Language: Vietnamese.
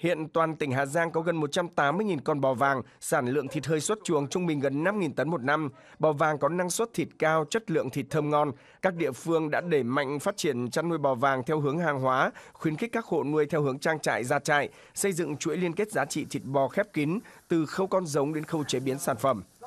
Hiện toàn tỉnh Hà Giang có gần 180.000 con bò vàng, sản lượng thịt hơi xuất chuồng trung bình gần 5.000 tấn một năm. Bò vàng có năng suất thịt cao, chất lượng thịt thơm ngon. Các địa phương đã đẩy mạnh phát triển chăn nuôi bò vàng theo hướng hàng hóa, khuyến khích các hộ nuôi theo hướng trang trại ra trại, xây dựng chuỗi liên kết giá trị thịt bò khép kín từ khâu con giống đến khâu chế biến sản phẩm.